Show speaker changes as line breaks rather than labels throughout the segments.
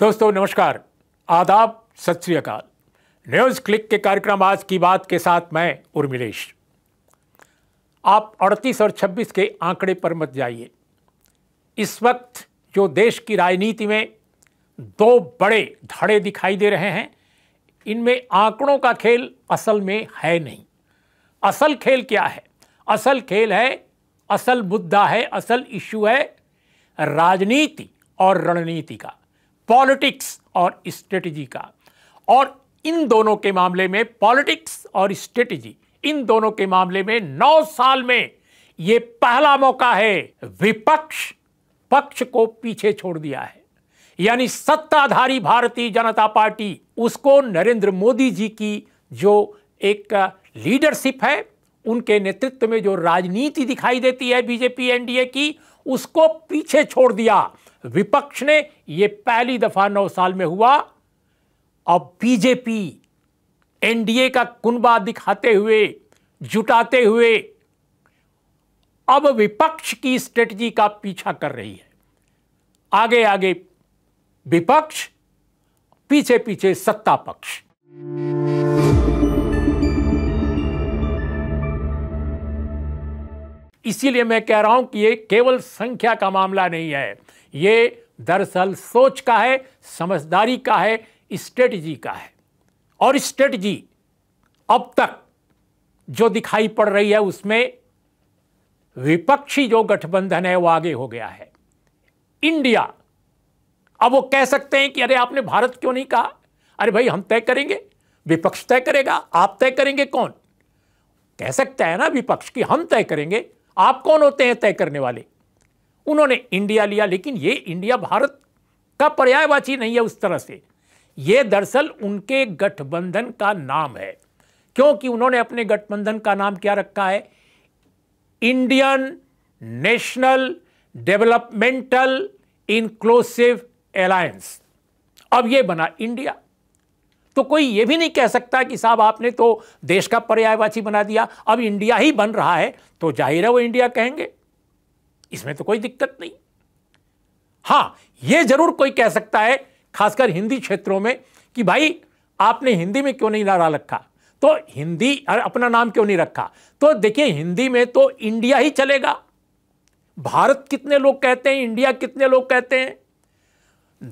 दोस्तों नमस्कार आदाब सत श्रीकाल न्यूज़ क्लिक के कार्यक्रम आज की बात के साथ मैं उर्मिलेश आप 38 और 26 के आंकड़े पर मत जाइए इस वक्त जो देश की राजनीति में दो बड़े धड़े दिखाई दे रहे हैं इनमें आंकड़ों का खेल असल में है नहीं असल खेल क्या है असल खेल है असल मुद्दा है असल इश्यू है राजनीति और रणनीति का पॉलिटिक्स और स्ट्रेटजी का और इन दोनों के मामले में पॉलिटिक्स और स्ट्रेटजी इन दोनों के मामले में नौ साल में यह पहला मौका है विपक्ष पक्ष को पीछे छोड़ दिया है यानी सत्ताधारी भारतीय जनता पार्टी उसको नरेंद्र मोदी जी की जो एक लीडरशिप है उनके नेतृत्व में जो राजनीति दिखाई देती है बीजेपी एनडीए की उसको पीछे छोड़ दिया विपक्ष ने यह पहली दफा नौ साल में हुआ अब बीजेपी एनडीए का कुनबा दिखाते हुए जुटाते हुए अब विपक्ष की स्ट्रेटजी का पीछा कर रही है आगे आगे विपक्ष पीछे पीछे सत्ता पक्ष इसीलिए मैं कह रहा हूं कि यह केवल संख्या का मामला नहीं है ये दरअसल सोच का है समझदारी का है स्ट्रेटजी का है और स्ट्रेटजी अब तक जो दिखाई पड़ रही है उसमें विपक्षी जो गठबंधन है वो आगे हो गया है इंडिया अब वो कह सकते हैं कि अरे आपने भारत क्यों नहीं कहा अरे भाई हम तय करेंगे विपक्ष तय करेगा आप तय करेंगे कौन कह सकता है ना विपक्ष की हम तय करेंगे आप कौन होते हैं तय करने वाले उन्होंने इंडिया लिया लेकिन ये इंडिया भारत का पर्यायवाची नहीं है उस तरह से ये दरअसल उनके गठबंधन का नाम है क्योंकि उन्होंने अपने गठबंधन का नाम क्या रखा है Indian National Developmental Inclusive Alliance अब ये बना इंडिया तो कोई ये भी नहीं कह सकता कि साहब आपने तो देश का पर्यायवाची बना दिया अब इंडिया ही बन रहा है तो जाहिर है वो इंडिया कहेंगे इसमें तो कोई दिक्कत नहीं हां यह जरूर कोई कह सकता है खासकर हिंदी क्षेत्रों में कि भाई आपने हिंदी में क्यों नहीं नारा रखा तो हिंदी अपना नाम क्यों नहीं रखा तो देखिए हिंदी में तो इंडिया ही चलेगा भारत कितने लोग कहते हैं इंडिया कितने लोग कहते हैं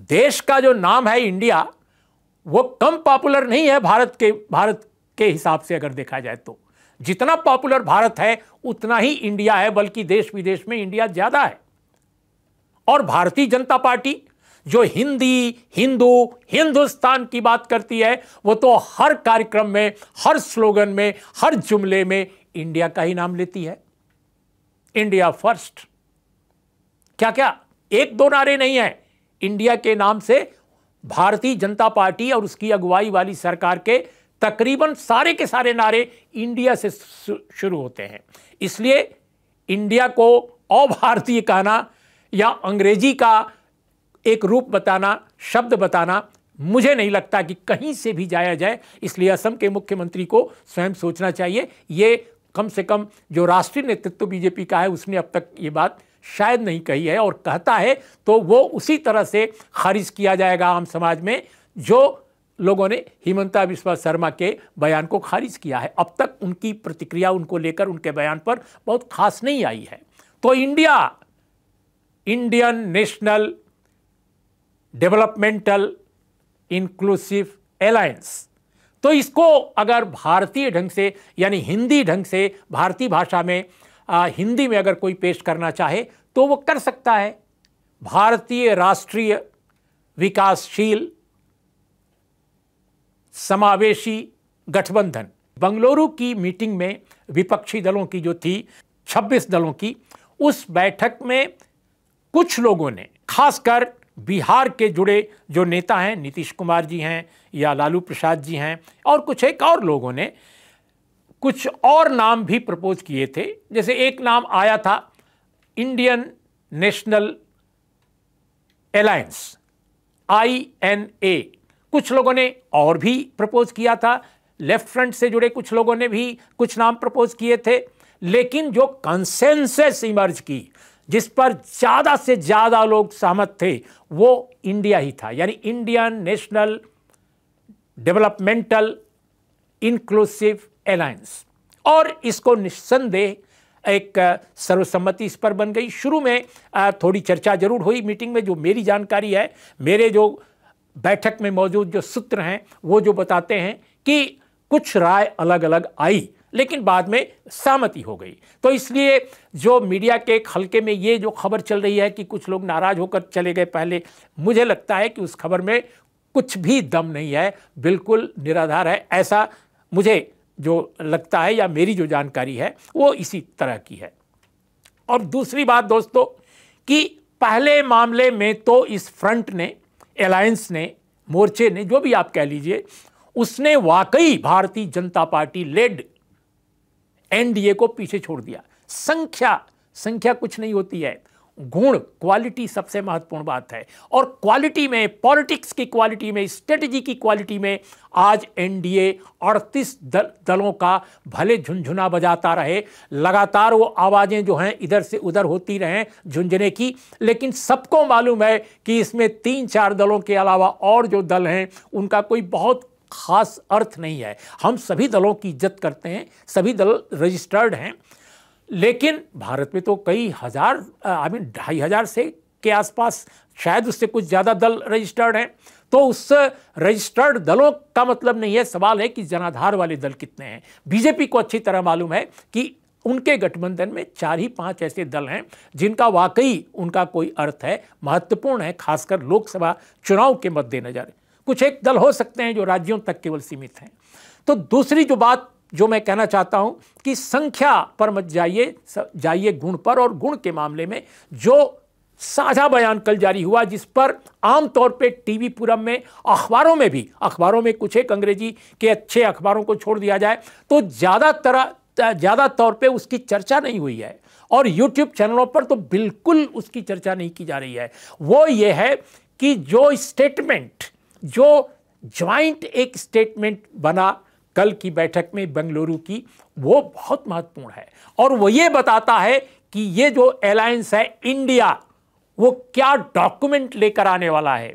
देश का जो नाम है इंडिया वो कम पॉपुलर नहीं है भारत के भारत के हिसाब से अगर देखा जाए तो जितना पॉपुलर भारत है उतना ही इंडिया है बल्कि देश विदेश में इंडिया ज़्यादा है और भारतीय जनता पार्टी जो हिंदी हिंदू हिंदुस्तान की बात करती है वो तो हर कार्यक्रम में हर स्लोगन में हर जुमले में इंडिया का ही नाम लेती है इंडिया फर्स्ट क्या क्या एक दो नारे नहीं है इंडिया के नाम से भारतीय जनता पार्टी और उसकी अगुवाई वाली सरकार के तकरीबन सारे के सारे नारे इंडिया से शुरू होते हैं इसलिए इंडिया को अभारतीय कहना या अंग्रेजी का एक रूप बताना शब्द बताना मुझे नहीं लगता कि कहीं से भी जाया जाए इसलिए असम के मुख्यमंत्री को स्वयं सोचना चाहिए ये कम से कम जो राष्ट्रीय नेतृत्व बीजेपी का है उसने अब तक ये बात शायद नहीं कही है और कहता है तो वो उसी तरह से खारिज किया जाएगा आम समाज में जो लोगों ने हिमंता बिस्वा शर्मा के बयान को खारिज किया है अब तक उनकी प्रतिक्रिया उनको लेकर उनके बयान पर बहुत खास नहीं आई है तो India Indian National Developmental Inclusive Alliance तो इसको अगर भारतीय ढंग से यानी हिंदी ढंग से भारतीय भाषा में आ, हिंदी में अगर कोई पेश करना चाहे तो वो कर सकता है भारतीय राष्ट्रीय विकासशील समावेशी गठबंधन बंगलुरु की मीटिंग में विपक्षी दलों की जो थी 26 दलों की उस बैठक में कुछ लोगों ने खासकर बिहार के जुड़े जो नेता हैं नीतीश कुमार जी हैं या लालू प्रसाद जी हैं और कुछ एक और लोगों ने कुछ और नाम भी प्रपोज किए थे जैसे एक नाम आया था Indian National Alliance I N A कुछ लोगों ने और भी प्रपोज किया था लेफ्ट फ्रंट से जुड़े कुछ लोगों ने भी कुछ नाम प्रपोज किए थे लेकिन जो कंसेंसस इमर्ज की जिस पर ज़्यादा से ज़्यादा लोग सहमत थे वो इंडिया ही था यानी Indian National Developmental Inclusive Alliance और इसको निस्संदेह एक सर्वसम्मति इस पर बन गई शुरू में थोड़ी चर्चा जरूर हुई मीटिंग में जो मेरी जानकारी है मेरे जो बैठक में मौजूद जो सूत्र हैं वो जो बताते हैं कि कुछ राय अलग अलग आई लेकिन बाद में सहमति हो गई तो इसलिए जो मीडिया के एक हल्के में ये जो खबर चल रही है कि कुछ लोग नाराज होकर चले गए पहले मुझे लगता है कि उस खबर में कुछ भी दम नहीं है बिल्कुल निराधार है ऐसा मुझे जो लगता है या मेरी जो जानकारी है वो इसी तरह की है और दूसरी बात दोस्तों कि पहले मामले में तो इस फ्रंट ने अलायंस ने मोर्चे ने जो भी आप कह लीजिए उसने वाकई भारतीय जनता पार्टी लेड एनडीए को पीछे छोड़ दिया संख्या संख्या कुछ नहीं होती है गुण क्वालिटी सबसे महत्वपूर्ण बात है और क्वालिटी में पॉलिटिक्स की क्वालिटी में स्ट्रेटजी की क्वालिटी में आज एनडीए 38 दल, दलों का भले झुंझुना बजाता रहे लगातार वो आवाज़ें जो हैं इधर से उधर होती रहें झुंझुने की लेकिन सबको मालूम है कि इसमें तीन चार दलों के अलावा और जो दल हैं उनका कोई बहुत खास अर्थ नहीं है हम सभी दलों की इज्जत करते हैं सभी दल रजिस्टर्ड हैं लेकिन भारत में तो कई हज़ार आई मीन ढाई हज़ार से के आसपास शायद उससे कुछ ज़्यादा दल रजिस्टर्ड हैं तो उस रजिस्टर्ड दलों का मतलब नहीं है सवाल है कि जनाधार वाले दल कितने हैं बीजेपी को अच्छी तरह मालूम है कि उनके गठबंधन में चार ही पांच ऐसे दल हैं जिनका वाकई उनका कोई अर्थ है महत्वपूर्ण है खासकर लोकसभा चुनाव के मद्देनजर कुछ एक दल हो सकते हैं जो राज्यों तक केवल सीमित हैं तो दूसरी जो बात जो मैं कहना चाहता हूं कि संख्या पर मत जाइए जाइए गुण पर और गुण के मामले में जो साझा बयान कल जारी हुआ जिस पर आमतौर पे टीवी पूरम में अखबारों में भी अखबारों में कुछ एक अंग्रेजी के अच्छे अखबारों को छोड़ दिया जाए तो ज़्यादा तरह ज़्यादा तौर पे उसकी चर्चा नहीं हुई है और यूट्यूब चैनलों पर तो बिल्कुल उसकी चर्चा नहीं की जा रही है वो ये है कि जो स्टेटमेंट जो ज्वाइंट एक स्टेटमेंट बना कल की बैठक में बेंगलुरु की वो बहुत महत्वपूर्ण है और वो ये बताता है कि ये जो अलायंस है इंडिया वो क्या डॉक्यूमेंट लेकर आने वाला है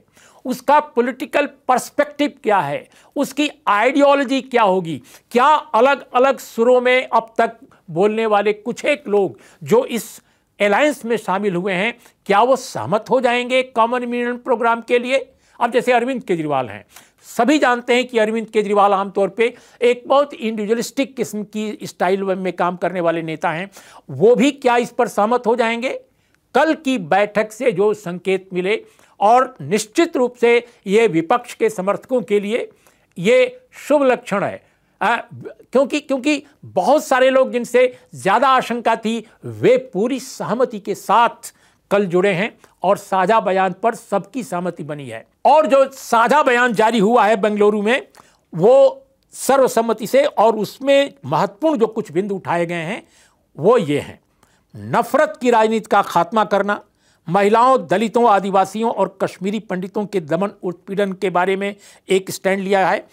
उसका पॉलिटिकल पर्सपेक्टिव क्या है उसकी आइडियोलॉजी क्या होगी क्या अलग अलग सुरों में अब तक बोलने वाले कुछ एक लोग जो इस अलायंस में शामिल हुए हैं क्या वो सहमत हो जाएंगे कॉमन यूनियन प्रोग्राम के लिए अब जैसे अरविंद केजरीवाल हैं सभी जानते हैं कि अरविंद केजरीवाल आमतौर पे एक बहुत इंडिविजुअलिस्टिक किस्म की स्टाइल में काम करने वाले नेता हैं वो भी क्या इस पर सहमत हो जाएंगे कल की बैठक से जो संकेत मिले और निश्चित रूप से ये विपक्ष के समर्थकों के लिए ये शुभ लक्षण है आ, क्योंकि क्योंकि बहुत सारे लोग जिनसे ज़्यादा आशंका थी वे पूरी सहमति के साथ कल जुड़े हैं और साझा बयान पर सबकी सहमति बनी है और जो साझा बयान जारी हुआ है बेंगलुरु में वो सर्वसम्मति से और उसमें महत्वपूर्ण जो कुछ बिंदु उठाए गए हैं वो ये हैं नफरत की राजनीति का खात्मा करना महिलाओं दलितों आदिवासियों और कश्मीरी पंडितों के दमन उत्पीड़न के बारे में एक स्टैंड लिया है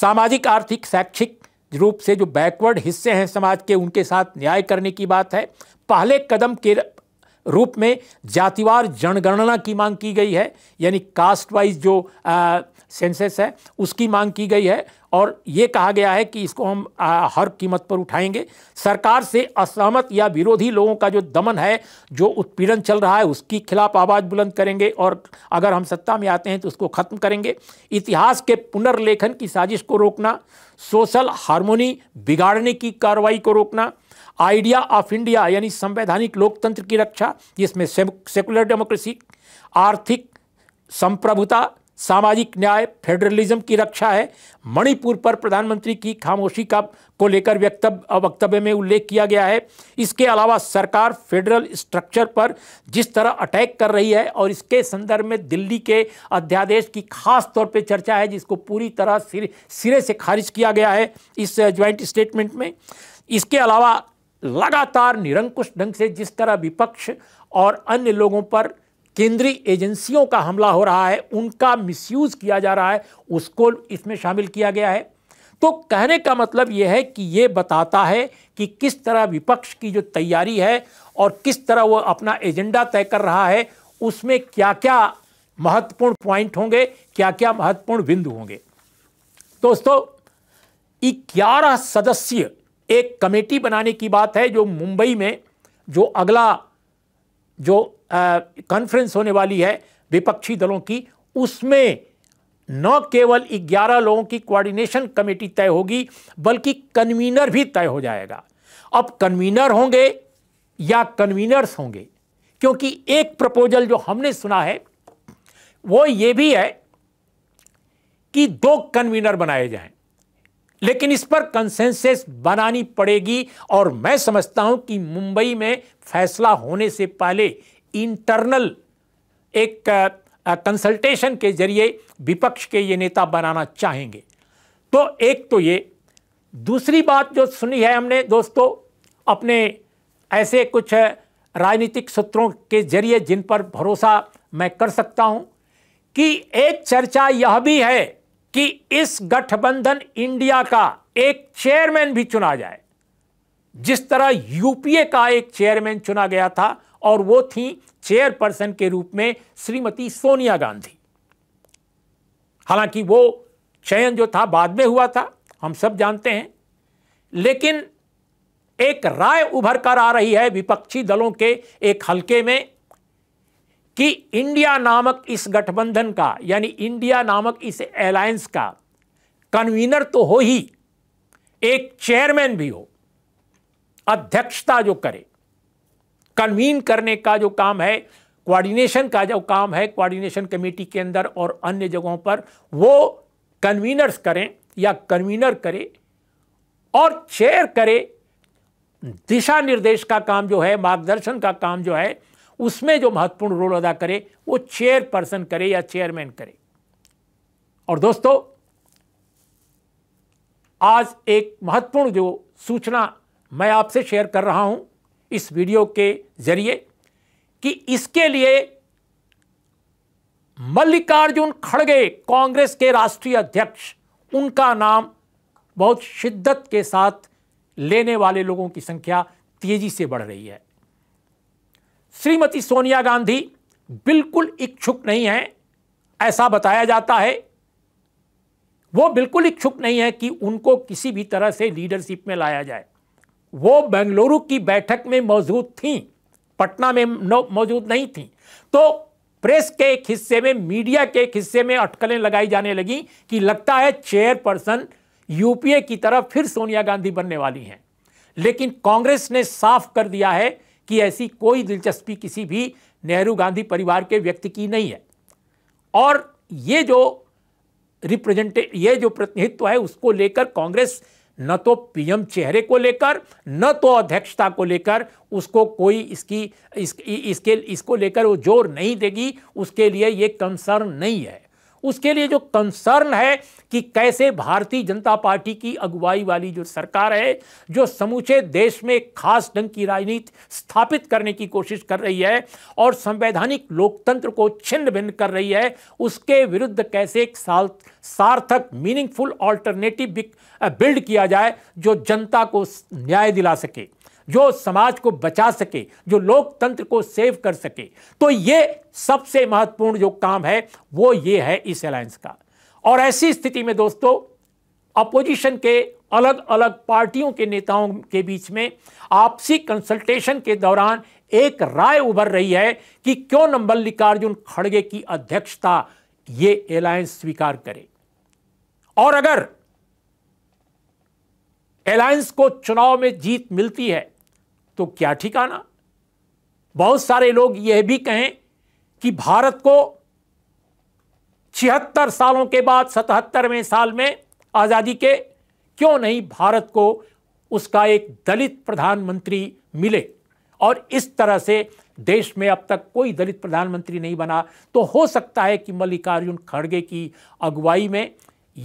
सामाजिक आर्थिक शैक्षिक रूप से जो बैकवर्ड हिस्से हैं समाज के उनके साथ न्याय करने की बात है पहले कदम के रूप में जातिवार जनगणना की मांग की गई है यानी कास्ट वाइज जो आ, सेंसेस है उसकी मांग की गई है और ये कहा गया है कि इसको हम आ, हर कीमत पर उठाएंगे सरकार से असहमत या विरोधी लोगों का जो दमन है जो उत्पीड़न चल रहा है उसकी खिलाफ आवाज़ बुलंद करेंगे और अगर हम सत्ता में आते हैं तो उसको ख़त्म करेंगे इतिहास के पुनर्लेखन की साजिश को रोकना सोशल हारमोनी बिगाड़ने की कार्रवाई को रोकना आइडिया ऑफ इंडिया यानी संवैधानिक लोकतंत्र की रक्षा जिसमें सेकुलर डेमोक्रेसी आर्थिक संप्रभुता सामाजिक न्याय फेडरलिज्म की रक्षा है मणिपुर पर प्रधानमंत्री की खामोशी का को लेकर वक्तव्य वक्तव्य में उल्लेख किया गया है इसके अलावा सरकार फेडरल स्ट्रक्चर पर जिस तरह अटैक कर रही है और इसके संदर्भ में दिल्ली के अध्यादेश की खास तौर पे चर्चा है जिसको पूरी तरह सिरे सिरे से खारिज किया गया है इस ज्वाइंट स्टेटमेंट में इसके अलावा लगातार निरंकुश ढंग से जिस तरह विपक्ष और अन्य लोगों पर केंद्रीय एजेंसियों का हमला हो रहा है उनका मिसयूज किया जा रहा है उसको इसमें शामिल किया गया है तो कहने का मतलब यह है कि ये बताता है कि किस तरह विपक्ष की जो तैयारी है और किस तरह वो अपना एजेंडा तय कर रहा है उसमें क्या क्या महत्वपूर्ण पॉइंट होंगे क्या क्या महत्वपूर्ण बिंदु होंगे दोस्तों ग्यारह सदस्य एक कमेटी बनाने की बात है जो मुंबई में जो अगला जो कॉन्फ्रेंस होने वाली है विपक्षी दलों की उसमें न केवल 11 लोगों की कोऑर्डिनेशन कमेटी तय होगी बल्कि कन्वीनर भी तय हो जाएगा अब कन्वीनर होंगे या कन्वीनर्स होंगे क्योंकि एक प्रपोजल जो हमने सुना है वो ये भी है कि दो कन्वीनर बनाए जाएं लेकिन इस पर कंसेंसस बनानी पड़ेगी और मैं समझता हूं कि मुंबई में फैसला होने से पहले इंटरनल एक कंसल्टेशन के जरिए विपक्ष के ये नेता बनाना चाहेंगे तो एक तो ये दूसरी बात जो सुनी है हमने दोस्तों अपने ऐसे कुछ राजनीतिक सूत्रों के जरिए जिन पर भरोसा मैं कर सकता हूं कि एक चर्चा यह भी है कि इस गठबंधन इंडिया का एक चेयरमैन भी चुना जाए जिस तरह यूपीए का एक चेयरमैन चुना गया था और वो थी चेयरपर्सन के रूप में श्रीमती सोनिया गांधी हालांकि वो चयन जो था बाद में हुआ था हम सब जानते हैं लेकिन एक राय उभर कर आ रही है विपक्षी दलों के एक हलके में कि इंडिया नामक इस गठबंधन का यानी इंडिया नामक इस अलायंस का कन्वीनर तो हो ही एक चेयरमैन भी हो अध्यक्षता जो करे कन्वीन करने का जो काम है कोऑर्डिनेशन का जो काम है कोऑर्डिनेशन कमेटी के अंदर और अन्य जगहों पर वो कन्वीनर्स करें या कन्वीनर करे और चेयर करे दिशा निर्देश का काम जो है मार्गदर्शन का काम जो है उसमें जो महत्वपूर्ण रोल अदा करे वो चेयर पर्सन करे या चेयरमैन करे और दोस्तों आज एक महत्वपूर्ण जो सूचना मैं आपसे शेयर कर रहा हूं इस वीडियो के जरिए कि इसके लिए मल्लिकार्जुन खड़गे कांग्रेस के राष्ट्रीय अध्यक्ष उनका नाम बहुत शिद्दत के साथ लेने वाले लोगों की संख्या तेजी से बढ़ रही है श्रीमती सोनिया गांधी बिल्कुल इच्छुक नहीं है ऐसा बताया जाता है वो बिल्कुल इच्छुक नहीं है कि उनको किसी भी तरह से लीडरशिप में लाया जाए वो बेंगलुरु की बैठक में मौजूद थी पटना में मौजूद नहीं थी तो प्रेस के एक हिस्से में मीडिया के एक हिस्से में अटकलें लगाई जाने लगी कि लगता है चेयरपर्सन यूपीए की तरफ फिर सोनिया गांधी बनने वाली हैं लेकिन कांग्रेस ने साफ कर दिया है कि ऐसी कोई दिलचस्पी किसी भी नेहरू गांधी परिवार के व्यक्ति की नहीं है और ये जो रिप्रेजेंटे ये जो प्रतिनिधित्व है उसको लेकर कांग्रेस न तो पीएम चेहरे को लेकर न तो अध्यक्षता को लेकर उसको कोई इसकी इस, इसके इसको लेकर वो जोर नहीं देगी उसके लिए ये कंसर्न नहीं है उसके लिए जो कंसर्न है कि कैसे भारतीय जनता पार्टी की अगुवाई वाली जो सरकार है जो समूचे देश में खास ढंग की राजनीति स्थापित करने की कोशिश कर रही है और संवैधानिक लोकतंत्र को छिन्न भिन्न कर रही है उसके विरुद्ध कैसे एक साल सार्थक मीनिंगफुल ऑल्टरनेटिव बिल्ड किया जाए जो जनता को न्याय दिला सके जो समाज को बचा सके जो लोकतंत्र को सेव कर सके तो ये सबसे महत्वपूर्ण जो काम है वो ये है इस अलायंस का और ऐसी स्थिति में दोस्तों अपोजिशन के अलग अलग पार्टियों के नेताओं के बीच में आपसी कंसल्टेशन के दौरान एक राय उभर रही है कि क्यों न मल्लिकार्जुन खड़गे की अध्यक्षता ये अलायंस स्वीकार करे और अगर अलायंस को चुनाव में जीत मिलती है तो क्या ठिकाना बहुत सारे लोग यह भी कहें कि भारत को छिहत्तर सालों के बाद सतहत्तरवें साल में आज़ादी के क्यों नहीं भारत को उसका एक दलित प्रधानमंत्री मिले और इस तरह से देश में अब तक कोई दलित प्रधानमंत्री नहीं बना तो हो सकता है कि मल्लिकार्जुन खड़गे की अगुवाई में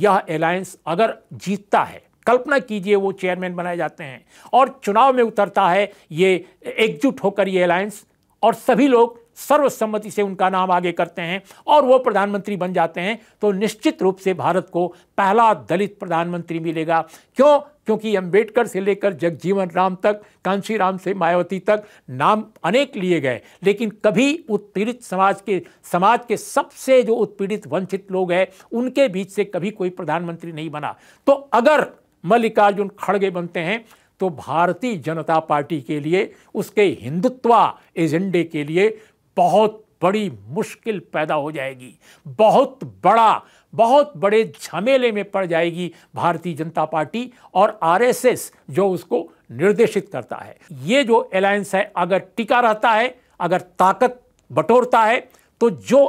यह अलायंस अगर जीतता है कल्पना कीजिए वो चेयरमैन बनाए जाते हैं और चुनाव में उतरता है ये एकजुट होकर ये अलायंस और सभी लोग सर्वसम्मति से उनका नाम आगे करते हैं और वो प्रधानमंत्री बन जाते हैं तो निश्चित रूप से भारत को पहला दलित प्रधानमंत्री मिलेगा क्यों क्योंकि अंबेडकर से लेकर जगजीवन राम तक कांशी राम से मायावती तक नाम अनेक लिए गए लेकिन कभी उत्पीड़ित समाज के समाज के सबसे जो उत्पीड़ित वंचित लोग हैं उनके बीच से कभी कोई प्रधानमंत्री नहीं बना तो अगर मल्लिकार्जुन खड़गे बनते हैं तो भारतीय जनता पार्टी के लिए उसके हिंदुत्वा एजेंडे के लिए बहुत बड़ी मुश्किल पैदा हो जाएगी बहुत बड़ा बहुत बड़े झमेले में पड़ जाएगी भारतीय जनता पार्टी और आरएसएस जो उसको निर्देशित करता है ये जो अलायंस है अगर टिका रहता है अगर ताकत बटोरता है तो जो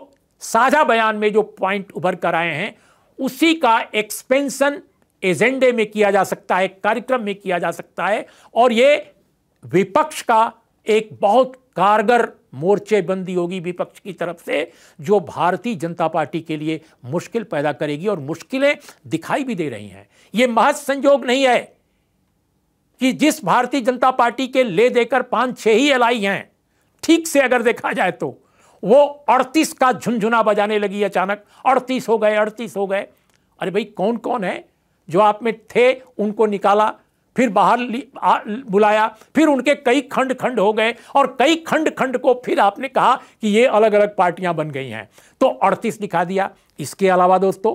साझा बयान में जो पॉइंट उभर कर आए हैं उसी का एक्सपेंशन एजेंडे में किया जा सकता है कार्यक्रम में किया जा सकता है और ये विपक्ष का एक बहुत कारगर मोर्चेबंदी होगी विपक्ष की तरफ से जो भारतीय जनता पार्टी के लिए मुश्किल पैदा करेगी और मुश्किलें दिखाई भी दे रही हैं ये महज संयोग नहीं है कि जिस भारतीय जनता पार्टी के ले देकर पांच छह ही एल हैं ठीक से अगर देखा जाए तो वो 38 का झुंझुना बजाने लगी अचानक 38 हो गए 38 हो गए अरे भाई कौन कौन है जो आप में थे उनको निकाला फिर बाहर आ, बुलाया फिर उनके कई खंड खंड हो गए और कई खंड खंड को फिर आपने कहा कि ये अलग अलग पार्टियां बन गई हैं तो 38 दिखा दिया इसके अलावा दोस्तों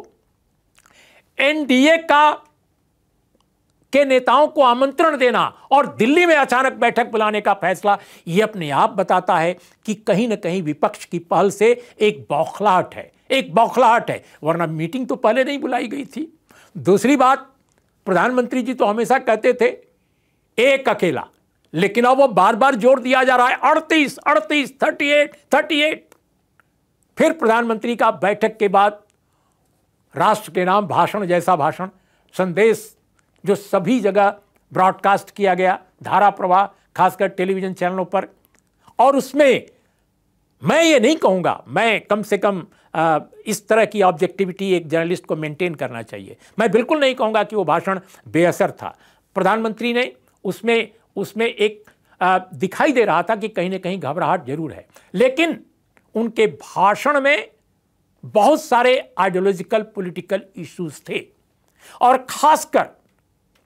एनडीए का के नेताओं को आमंत्रण देना और दिल्ली में अचानक बैठक बुलाने का फैसला ये अपने आप बताता है कि कहीं ना कहीं विपक्ष की पहल से एक बौखलाहट है एक बौखलाहट है वरना मीटिंग तो पहले नहीं बुलाई गई थी दूसरी बात प्रधानमंत्री जी तो हमेशा कहते थे एक अकेला लेकिन अब वो बार बार जोर दिया जा रहा है अड़तीस अड़तीस थर्टी एट थर्टी एट फिर प्रधानमंत्री का बैठक के बाद राष्ट्र के नाम भाषण जैसा भाषण संदेश जो सभी जगह ब्रॉडकास्ट किया गया धारा प्रवाह खासकर टेलीविजन चैनलों पर और उसमें मैं ये नहीं कहूँगा मैं कम से कम आ, इस तरह की ऑब्जेक्टिविटी एक जर्नलिस्ट को मेंटेन करना चाहिए मैं बिल्कुल नहीं कहूँगा कि वो भाषण बेअसर था प्रधानमंत्री ने उसमें उसमें एक आ, दिखाई दे रहा था कि कहीं ना कहीं घबराहट जरूर है लेकिन उनके भाषण में बहुत सारे आइडियोलॉजिकल पॉलिटिकल इश्यूज थे और खासकर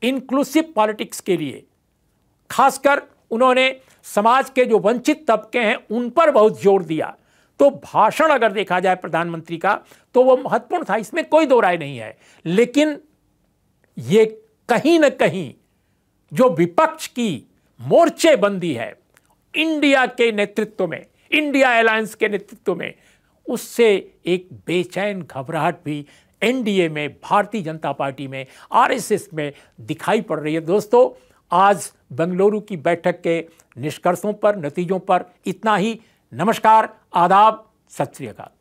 इंक्लूसिव पॉलिटिक्स के लिए खासकर उन्होंने समाज के जो वंचित तबके हैं उन पर बहुत जोर दिया तो भाषण अगर देखा जाए प्रधानमंत्री का तो वो महत्वपूर्ण था इसमें कोई दो राय नहीं है लेकिन ये कहीं ना कहीं जो विपक्ष की मोर्चेबंदी है इंडिया के नेतृत्व में इंडिया अलायंस के नेतृत्व में उससे एक बेचैन घबराहट भी एनडीए में भारतीय जनता पार्टी में आरएसएस में दिखाई पड़ रही है दोस्तों आज बेंगलुरु की बैठक के निष्कर्षों पर नतीजों पर इतना ही नमस्कार आदाब सत श्रीकाल